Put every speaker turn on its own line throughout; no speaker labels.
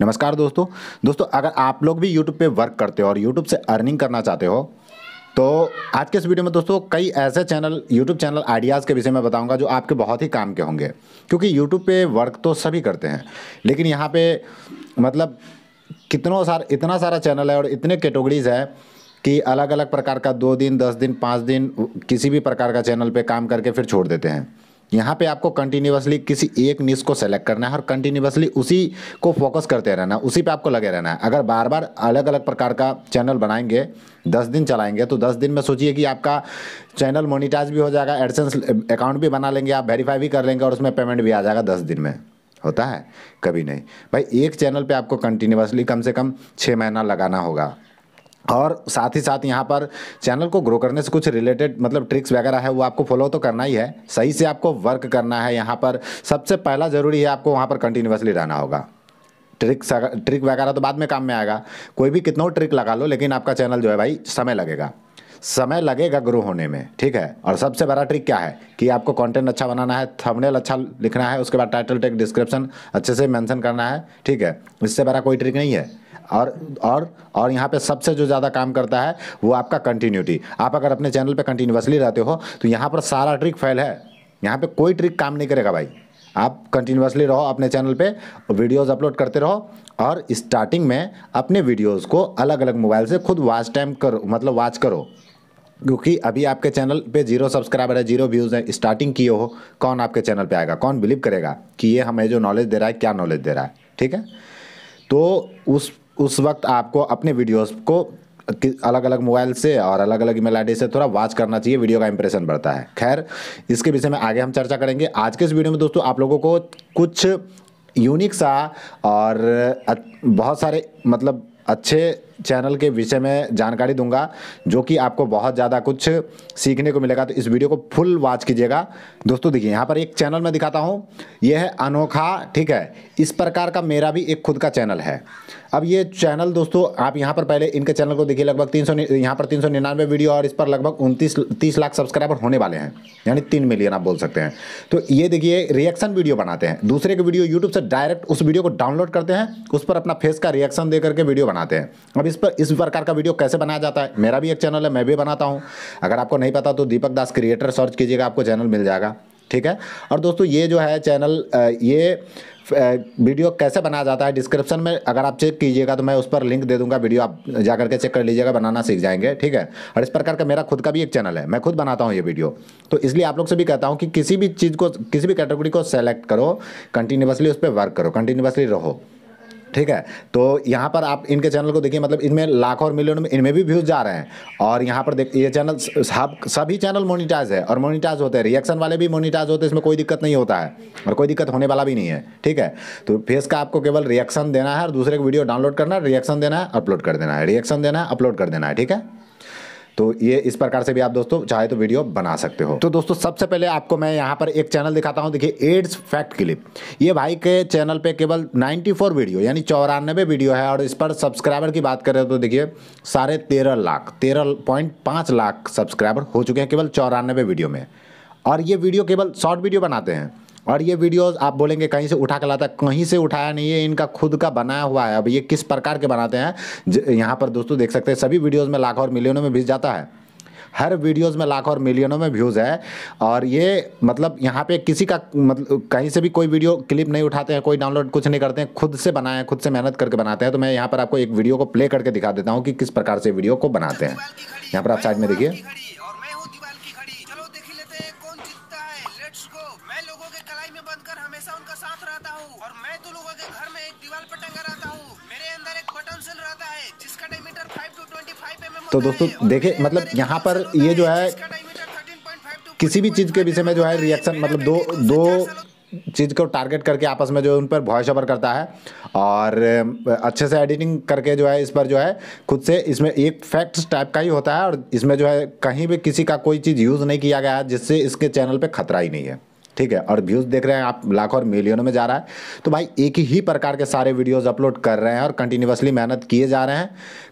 नमस्कार दोस्तों दोस्तों अगर आप लोग भी यूट्यूब पे वर्क करते हो और यूट्यूब से अर्निंग करना चाहते हो तो आज के इस वीडियो में दोस्तों कई ऐसे चैनल यूट्यूब चैनल आइडियाज़ के विषय में बताऊंगा जो आपके बहुत ही काम के होंगे क्योंकि यूट्यूब पे वर्क तो सभी करते हैं लेकिन यहाँ पे मतलब कितनों सार इतना सारा चैनल है और इतने कैटेगरीज है कि अलग अलग प्रकार का दो दिन दस दिन पाँच दिन किसी भी प्रकार का चैनल पर काम करके फिर छोड़ देते हैं यहाँ पे आपको कंटिन्यूसली किसी एक नीस को सेलेक्ट करना है और कंटिन्यूसली उसी को फोकस करते रहना उसी पे आपको लगे रहना है अगर बार बार अलग अलग प्रकार का चैनल बनाएंगे दस दिन चलाएंगे तो दस दिन में सोचिए कि आपका चैनल मोनिटाइज भी हो जाएगा एडसेंस अकाउंट भी बना लेंगे आप वेरीफाई भी कर लेंगे और उसमें पेमेंट भी आ जाएगा दस दिन में होता है कभी नहीं भाई एक चैनल पर आपको कंटिन्यूसली कम से कम छः महीना लगाना होगा और साथ ही साथ यहाँ पर चैनल को ग्रो करने से कुछ रिलेटेड मतलब ट्रिक्स वगैरह है वो आपको फॉलो तो करना ही है सही से आपको वर्क करना है यहाँ पर सबसे पहला ज़रूरी है आपको वहाँ पर कंटिन्यूसली रहना होगा ट्रिक्स ट्रिक वगैरह तो बाद में काम में आएगा कोई भी कितनों ट्रिक लगा लो लेकिन आपका चैनल जो है भाई समय लगेगा समय लगेगा ग्रो होने में ठीक है और सबसे बड़ा ट्रिक क्या है कि आपको कंटेंट अच्छा बनाना है थंबनेल अच्छा लिखना है उसके बाद टाइटल टेक डिस्क्रिप्शन अच्छे से मेंशन करना है ठीक है इससे बड़ा कोई ट्रिक नहीं है और और और यहाँ पे सबसे जो ज़्यादा काम करता है वो आपका कंटिन्यूटी आप अगर अपने चैनल पर कंटिन्यूसली रहते हो तो यहाँ पर सारा ट्रिक फेल है यहाँ पर कोई ट्रिक काम नहीं करेगा भाई आप कंटिन्यूसली रहो अपने चैनल पे वीडियोस अपलोड करते रहो और स्टार्टिंग में अपने वीडियोस को अलग अलग मोबाइल से खुद वाच टाइम करो मतलब वॉच करो क्योंकि अभी आपके चैनल पे जीरो सब्सक्राइबर है जीरो व्यूज़ है स्टार्टिंग किए हो कौन आपके चैनल पे आएगा कौन बिलीव करेगा कि ये हमें जो नॉलेज दे रहा है क्या नॉलेज दे रहा है ठीक है तो उस उस वक्त आपको अपने वीडियोस को अलग अलग मोबाइल से और अलग अलग ईमेल आईडी से थोड़ा वॉच करना चाहिए वीडियो का इंप्रेशन बढ़ता है खैर इसके विषय में आगे हम चर्चा करेंगे आज के इस वीडियो में दोस्तों आप लोगों को कुछ यूनिक सा और बहुत सारे मतलब अच्छे चैनल के विषय में जानकारी दूंगा जो कि आपको बहुत ज़्यादा कुछ सीखने को मिलेगा तो इस वीडियो को फुल वॉच कीजिएगा दोस्तों देखिए यहाँ पर एक चैनल मैं दिखाता हूँ यह है अनोखा ठीक है इस प्रकार का मेरा भी एक खुद का चैनल है अब ये चैनल दोस्तों आप यहाँ पर पहले इनके चैनल को देखिए लगभग तीन सौ पर तीन निन्यानवे वीडियो और इस पर लगभग उनतीस तीस लाख सब्सक्राइबर होने वाले हैं यानी तीन मिलियन आप बोल सकते हैं तो ये देखिए रिएक्शन वीडियो बनाते हैं दूसरे के वीडियो यूट्यूब से डायरेक्ट उस वीडियो को डाउनलोड करते हैं उस पर अपना फेस का रिएक्शन दे करके वीडियो बनाते हैं और इस पर इस प्रकार का वीडियो कैसे बनाया जाता है मेरा भी एक चैनल है मैं भी बनाता हूँ अगर आपको नहीं पता तो दीपक दास क्रिएटर सर्च कीजिएगा आपको चैनल मिल जाएगा ठीक है और दोस्तों ये जो है चैनल ये वीडियो कैसे बनाया जाता है डिस्क्रिप्शन में अगर आप चेक कीजिएगा तो मैं उस पर लिंक दे दूंगा वीडियो आप जा करके चेक कर लीजिएगा बनाना सीख जाएंगे ठीक है और इस प्रकार का मेरा खुद का भी एक चैनल है मैं खुद बनाता हूँ ये वीडियो तो इसलिए आप लोग से भी कहता हूँ कि किसी भी चीज़ को किसी भी कैटेगरी को सेलेक्ट करो कंटिन्यूसली उस पर वर्क करो कंटिन्यूसली रहो ठीक है तो यहाँ पर आप इनके चैनल को देखिए मतलब इनमें लाखों और मिलियन में इनमें भी व्यूज जा रहे हैं और यहाँ पर देख ये चैनल सब सभी चैनल मोनिटाइज है और मोनिटाइज होते हैं रिएक्शन वाले भी मोनिटाइज होते हैं इसमें कोई दिक्कत नहीं होता है और कोई दिक्कत होने वाला भी नहीं है ठीक है तो फेस का आपको केवल रिएक्शन देना है और दूसरे को वीडियो डाउनलोड करना है रिएक्शन देना है अपलोड कर देना है रिएक्शन देना है अपलोड कर देना है ठीक है तो ये इस प्रकार से भी आप दोस्तों चाहे तो वीडियो बना सकते हो तो दोस्तों सबसे पहले आपको मैं यहाँ पर एक चैनल दिखाता हूँ देखिए एड्स फैक्ट क्लिप ये भाई के चैनल पे केवल 94 वीडियो यानी चौरानबे वीडियो है और इस पर सब्सक्राइबर की बात करें तो देखिए साढ़े तेरह लाख तेरह पॉइंट पाँच लाख सब्सक्राइबर हो चुके हैं केवल चौरानबे वीडियो में और ये वीडियो केवल शॉर्ट वीडियो बनाते हैं और ये वीडियोस आप बोलेंगे कहीं से उठा के लाता कहीं से उठाया नहीं है इनका खुद का बनाया हुआ है अब ये किस प्रकार के बनाते हैं यहाँ पर दोस्तों देख सकते हैं सभी वीडियोज़ में लाखों और मिलियनों में भेज जाता है हर वीडियोस में लाखों और मिलियनों में व्यूज़ है और ये मतलब यहाँ पे किसी का मतलब कहीं से भी कोई वीडियो क्लिप नहीं उठाते हैं कोई डाउनलोड कुछ नहीं करते हैं खुद से बनाए हैं खुद से मेहनत करके बनाते हैं तो मैं यहाँ पर आपको एक वीडियो को प्ले करके दिखा देता हूँ कि किस प्रकार से वीडियो को बनाते हैं यहाँ पर आप साइड में देखिए तो दोस्तों देखे मतलब यहाँ पर ये जो है किसी भी चीज़ के विषय में जो है रिएक्शन मतलब दो दो चीज़ को टारगेट करके आपस में जो उन पर वॉइस ओवर करता है और अच्छे से एडिटिंग करके जो है इस पर जो है खुद से इसमें एक फैक्ट्स टाइप का ही होता है और इसमें जो है कहीं भी किसी का कोई चीज़ यूज़ नहीं किया गया है जिससे इसके चैनल पे खतरा ही नहीं है ठीक है और व्यूज़ देख रहे हैं आप लाखों और मिलियनों में जा रहा है तो भाई एक ही प्रकार के सारे वीडियोज़ अपलोड कर रहे हैं और कंटिन्यूसली मेहनत किए जा रहे हैं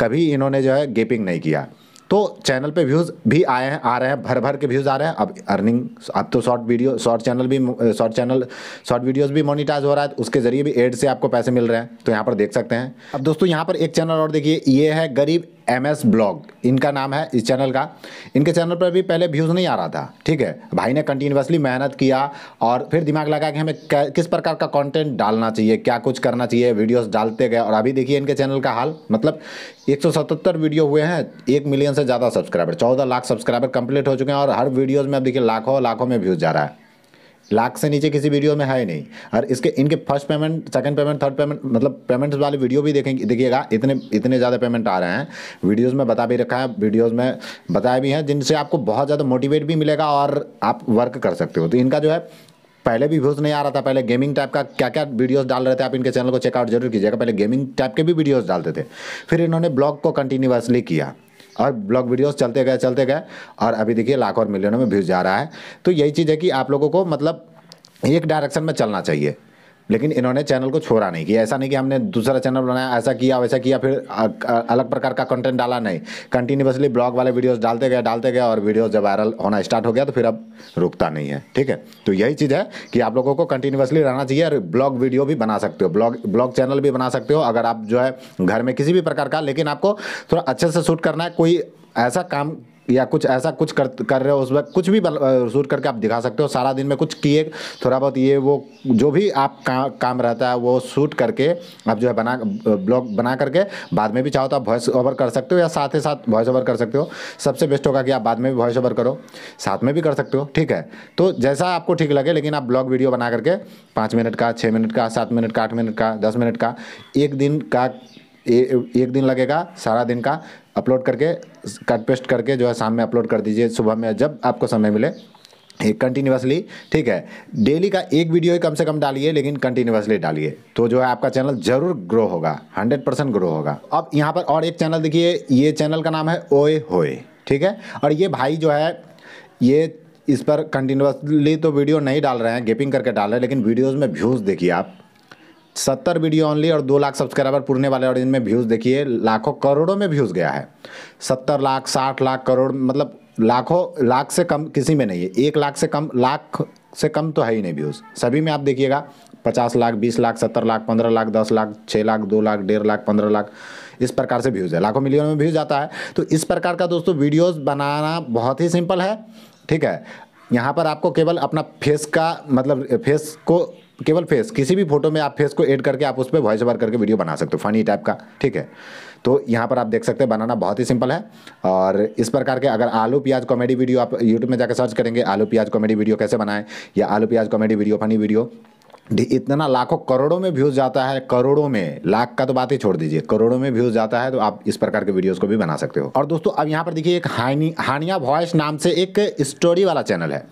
कभी इन्होंने जो है गेपिंग नहीं किया तो चैनल पे व्यूज़ भी आए हैं आ रहे हैं भर भर के व्यूज़ आ रहे हैं अब अर्निंग अब तो शॉर्ट वीडियो शॉर्ट चैनल भी शॉर्ट चैनल शॉर्ट वीडियोस भी मोनिटाइज हो रहा है तो उसके ज़रिए भी एड से आपको पैसे मिल रहे हैं तो यहाँ पर देख सकते हैं अब दोस्तों यहाँ पर एक चैनल और देखिए ये है गरीब एम एस ब्लॉग इनका नाम है इस चैनल का इनके चैनल पर भी पहले व्यूज़ नहीं आ रहा था ठीक है भाई ने कंटिन्यूसली मेहनत किया और फिर दिमाग लगा कि हमें किस प्रकार का कंटेंट डालना चाहिए क्या कुछ करना चाहिए वीडियोस डालते गए और अभी देखिए इनके चैनल का हाल मतलब 177 वीडियो हुए हैं एक मिलियन से ज़्यादा सब्सक्राइबर चौदह लाख सब्सक्राइबर कंप्लीट हो चुके हैं और हर वीडियोज़ में अब देखिए लाखों लाखों में व्यूज़ जा रहा है लाख से नीचे किसी वीडियो में है नहीं और इसके इनके first payment second payment third payment मतलब पेमेंट्स वाले वीडियो भी देखेंगे देखिएगा इतने इतने ज़्यादा पेमेंट आ रहे हैं वीडियोज़ में बता भी रखा है वीडियोज़ में बताए भी हैं जिनसे आपको बहुत ज़्यादा मोटिवेट भी मिलेगा और आप वर्क कर सकते हो तो इनका जो है पहले भी व्यूज़ नहीं आ रहा था पहले गेमिंग टाइप का क्या क्या वीडियोस डाल रहे थे आप इनके चैनल को चेकआउट जरूर कीजिएगा पहले गेमिंग टाइप के भी वीडियोस डालते थे फिर इन्होंने ब्लॉग को कंटिन्यूसली किया और ब्लॉग वीडियोस चलते गए चलते गए और अभी देखिए लाखों और मिलियनों में व्यूज जा रहा है तो यही चीज़ है कि आप लोगों को मतलब एक डायरेक्शन में चलना चाहिए लेकिन इन्होंने चैनल को छोड़ा नहीं किया ऐसा नहीं कि हमने दूसरा चैनल बनाया ऐसा किया वैसा किया फिर अलग प्रकार का कंटेंट डाला नहीं कंटिन्यूसली ब्लॉग वाले वीडियोस डालते गए डालते गए और वीडियोस जब वायरल होना स्टार्ट हो गया तो फिर अब रुकता नहीं है ठीक है तो यही चीज़ है कि आप लोगों को कंटिन्यूसली रहना चाहिए और ब्लॉग वीडियो भी बना सकते हो ब्लॉग ब्लॉग चैनल भी बना सकते हो अगर आप जो है घर में किसी भी प्रकार का लेकिन आपको थोड़ा अच्छे से शूट करना है कोई ऐसा काम या कुछ ऐसा कुछ कर कर रहे हो उस वक्त कुछ भी शूट करके आप दिखा सकते हो सारा दिन में कुछ किए थोड़ा बहुत ये वो जो भी आप का, काम रहता है वो शूट करके आप जो है बना ब्लॉग बना करके बाद में भी चाहो तो आप वॉइस ओवर कर सकते हो या साथ ही साथ वॉइस ओवर कर सकते हो सबसे बेस्ट होगा कि आप बाद में भी वॉइस ओवर करो साथ में भी कर सकते हो ठीक है तो जैसा आपको ठीक लगे लेकिन आप ब्लॉग वीडियो बना करके पाँच मिनट का छः मिनट का सात मिनट का आठ मिनट का दस मिनट का एक दिन का एक दिन लगेगा सारा दिन का अपलोड करके कट पेस्ट करके जो है शाम में अपलोड कर दीजिए सुबह में जब आपको समय मिले कंटिन्यूसली ठीक है डेली का एक वीडियो ही कम से कम डालिए लेकिन कंटिन्यूसली डालिए तो जो है आपका चैनल जरूर ग्रो होगा 100 परसेंट ग्रो होगा अब यहाँ पर और एक चैनल देखिए ये चैनल का नाम है ओए होए ठीक है और ये भाई जो है ये इस पर कंटिन्यूसली तो वीडियो नहीं डाल रहे हैं गेपिंग करके डाल रहे हैं लेकिन वीडियोज़ में व्यूज़ देखिए आप सत्तर वीडियो ओनली और दो लाख सब्सक्राइबर पूरने वाले और इनमें व्यूज़ देखिए लाखों करोड़ों में व्यूज़ गया है सत्तर लाख साठ लाख करोड़ मतलब लाखों लाख से कम किसी में नहीं है एक लाख से कम लाख से कम तो है ही नहीं व्यूज़ सभी में आप देखिएगा पचास लाख बीस लाख सत्तर लाख पंद्रह लाख दस लाख छः लाख दो लाख डेढ़ लाख पंद्रह लाख इस प्रकार से व्यूज़ है लाखों मिलियन में व्यूज़ आता है तो इस प्रकार का दोस्तों वीडियोज़ बनाना बहुत ही सिंपल है ठीक है यहाँ पर आपको केवल अपना फेस का मतलब फेस को केवल फेस किसी भी फोटो में आप फेस को एड करके आप उस पर वॉइस ओवर करके वीडियो बना सकते हो फनी टाइप का ठीक है तो यहाँ पर आप देख सकते हैं बनाना बहुत ही सिंपल है और इस प्रकार के अगर आलू प्याज कॉमेडी वीडियो आप यूट्यूब में जाकर सर्च करेंगे आलू प्याज कॉमेडी वीडियो कैसे बनाएं या आलू प्याज कॉमेडी वीडियो फनी वीडियो इतना लाखों करोड़ों में व्यूज़ जाता है करोड़ों में लाख का तो बात ही छोड़ दीजिए करोड़ों में व्यूज़ जाता है तो आप इस प्रकार के वीडियोस को भी बना सकते हो और दोस्तों अब यहाँ पर देखिए एक हानि हानिया वॉयस नाम से एक स्टोरी वाला चैनल है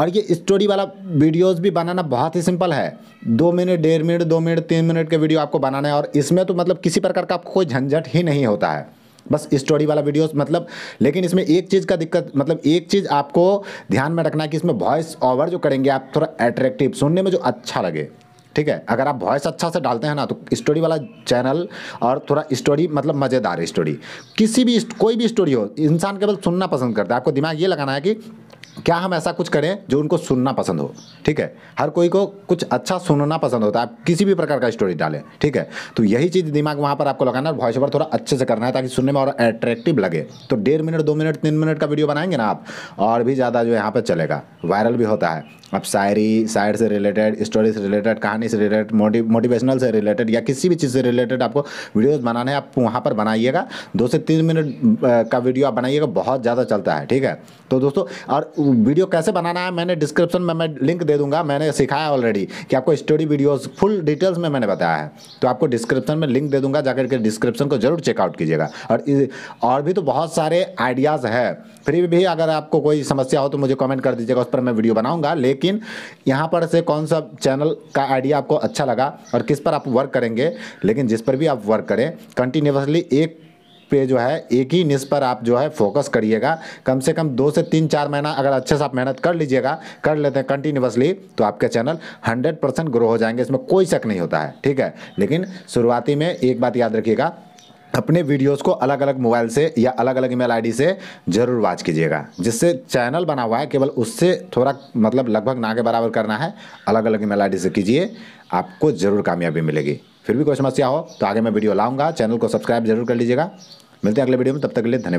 और ये स्टोरी वाला वीडियोज़ भी बनाना बहुत ही सिंपल है दो मिनट डेढ़ मिनट दो मिनट तीन मिनट के वीडियो आपको बनाना है और इसमें तो मतलब किसी प्रकार का आपको कोई झंझट ही नहीं होता है बस स्टोरी वाला वीडियोस मतलब लेकिन इसमें एक चीज़ का दिक्कत मतलब एक चीज़ आपको ध्यान में रखना है कि इसमें वॉइस ओवर जो करेंगे आप थोड़ा एट्रैक्टिव सुनने में जो अच्छा लगे ठीक है अगर आप वॉइस अच्छा से डालते हैं ना तो स्टोरी वाला चैनल और थोड़ा स्टोरी मतलब मज़ेदार स्टोरी किसी भी कोई भी स्टोरी हो इंसान केवल सुनना पसंद करता है आपको दिमाग ये लगाना है कि क्या हम ऐसा कुछ करें जो उनको सुनना पसंद हो ठीक है हर कोई को कुछ अच्छा सुनना पसंद होता है आप किसी भी प्रकार का स्टोरी डालें ठीक है तो यही चीज़ दिमाग वहाँ पर आपको लगाना है वॉइस ओवर थोड़ा अच्छे से करना है ताकि सुनने में और अट्रैक्टिव लगे तो डेढ़ मिनट दो मिनट तीन मिनट का वीडियो बनाएंगे ना आप और भी ज़्यादा जो यहाँ पर चलेगा वायरल भी होता है आप शायरी शायर से रिलेटेड स्टोरी से रिलेटेड कहानी से रिलेटेड मोटि मोटिवेशनल से रिलेटेड या किसी भी चीज़ से रिलेटेड आपको वीडियोस बनाने हैं आप वहाँ पर बनाइएगा दो से तीन मिनट का वीडियो आप बनाइएगा बहुत ज़्यादा चलता है ठीक है तो दोस्तों और वीडियो कैसे बनाना है मैंने डिस्क्रिप्शन में मैं लिंक दे दूंगा मैंने सिखाया ऑलरेडी कि आपको स्टोरी वीडियोज़ फुल डिटेल्स में मैंने बताया है तो आपको डिस्क्रिप्शन में लिंक दे दूंगा जाकर के डिस्क्रिप्शन को जरूर चेकआउट कीजिएगा और और भी तो बहुत सारे आइडियाज़ है फिर भी अगर आपको कोई समस्या हो तो मुझे कमेंट कर दीजिएगा उस पर मैं वीडियो बनाऊंगा लेकिन यहाँ पर से कौन सा चैनल का आइडिया आपको अच्छा लगा और किस पर आप वर्क करेंगे लेकिन जिस पर भी आप वर्क करें कंटिन्यूसली एक पे जो है एक ही निस पर आप जो है फोकस करिएगा कम से कम दो से तीन चार महीना अगर अच्छे से आप मेहनत कर लीजिएगा कर लेते हैं कंटिन्यूसली तो आपके चैनल 100 परसेंट ग्रो हो जाएंगे इसमें कोई शक नहीं होता है ठीक है लेकिन शुरुआती में एक बात याद रखिएगा अपने वीडियोस को अलग अलग मोबाइल से या अलग अलग ईमेल आईडी से ज़रूर वाच कीजिएगा जिससे चैनल बना हुआ है केवल उससे थोड़ा मतलब लगभग ना के बराबर करना है अलग अलग ईमेल आईडी से कीजिए आपको ज़रूर कामयाबी मिलेगी फिर भी कोई समस्या हो तो आगे मैं वीडियो लाऊंगा चैनल को सब्सक्राइब जरूर कर लीजिएगा मिलते हैं अगले वीडियो में तब तक के लिए धन्यवाद